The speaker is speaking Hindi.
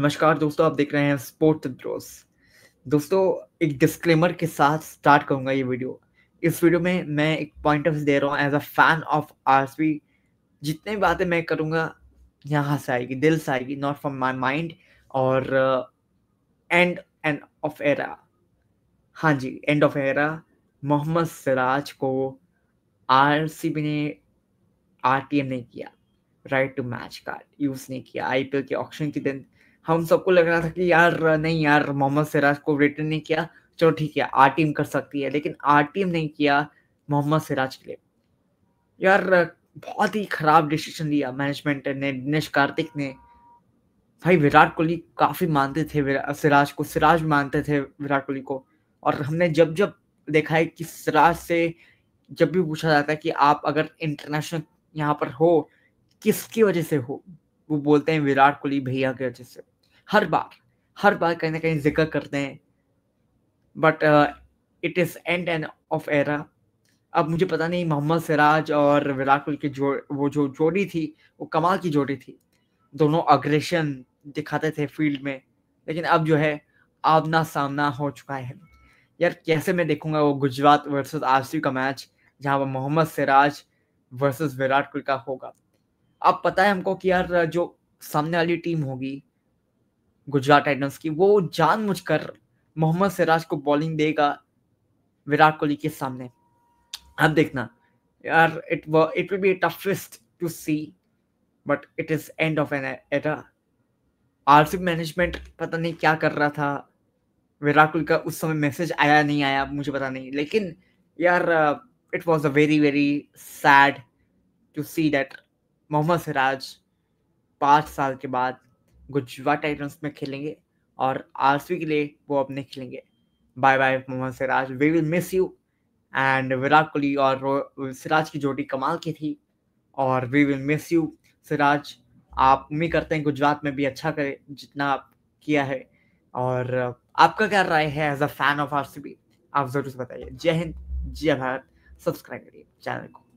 नमस्कार दोस्तों आप देख रहे हैं स्पोर्ट तंत्रोस दोस्तों एक डिस्क्लेमर के साथ स्टार्ट करूंगा ये वीडियो इस वीडियो में मैं एक पॉइंट ऑफ दे रहा हूँ as a fan of RCB जितने भी बातें मैं करूँगा यहाँ से आएगी दिल से आएगी नॉट फ्रॉम माई माइंड और एंड एंड ऑफ एरा हाँ जी end of era Mohammed Siraj को आरसीबी ने आरटीएम नहीं किया right to match card use नहीं किया आईपीएल के ऑप्शन के दिन हम सबको लग रहा था कि यार नहीं यार मोहम्मद सिराज को ब्रिटेन ने किया चलो ठीक है आर टीम कर सकती है लेकिन आर टीम नहीं किया मोहम्मद सिराज के लिए यार बहुत ही खराब डिसीजन लिया मैनेजमेंट ने दिनेश कार्तिक ने भाई विराट कोहली काफ़ी मानते थे सिराज को सिराज मानते थे विराट कोहली को और हमने जब जब देखा है कि सिराज से जब भी पूछा जाता है कि आप अगर इंटरनेशनल यहाँ पर हो किसकी वजह से हो वो बोलते हैं विराट कोहली भैया की वजह से हर बार हर बार कहीं ना कहीं जिक्र करते हैं but it is end end of era अब मुझे पता नहीं मोहम्मद सिराज और विराट कोहली की जो वो जो जोड़ी थी वो कमाल की जोड़ी थी दोनों अग्रेशन दिखाते थे फील्ड में लेकिन अब जो है आमना सामना हो चुका है यार कैसे मैं देखूंगा वो गुजरात वर्सेस आर का मैच जहां पर मोहम्मद सिराज वर्सेस विराट कोहली का होगा अब पता है हमको कि यार जो सामने वाली टीम होगी गुजरात टाइटन्स की वो जान कर मोहम्मद सिराज को बॉलिंग देगा विराट कोहली के सामने अब देखना यार it it will be toughest to see but it is end of an era RCB management पता नहीं क्या कर रहा था विराट कोहली का उस समय मैसेज आया नहीं आया मुझे पता नहीं लेकिन यार it was a very very sad to see that Mohammed Siraj पाँच साल के बाद गुजरात टाइटन्स में खेलेंगे और आर के लिए वो अपने खेलेंगे bye bye Mohammed Siraj we will miss you and Virat Kohli और सिराज की जोड़ी कमाल की थी और we will miss you Siraj आप उम्मीद करते हैं गुजरात में भी अच्छा करें जितना आप किया है और आपका क्या राय है as a fan of R आप जरूर से बताइए जय हिंद जय भारत सब्सक्राइब करिए चैनल को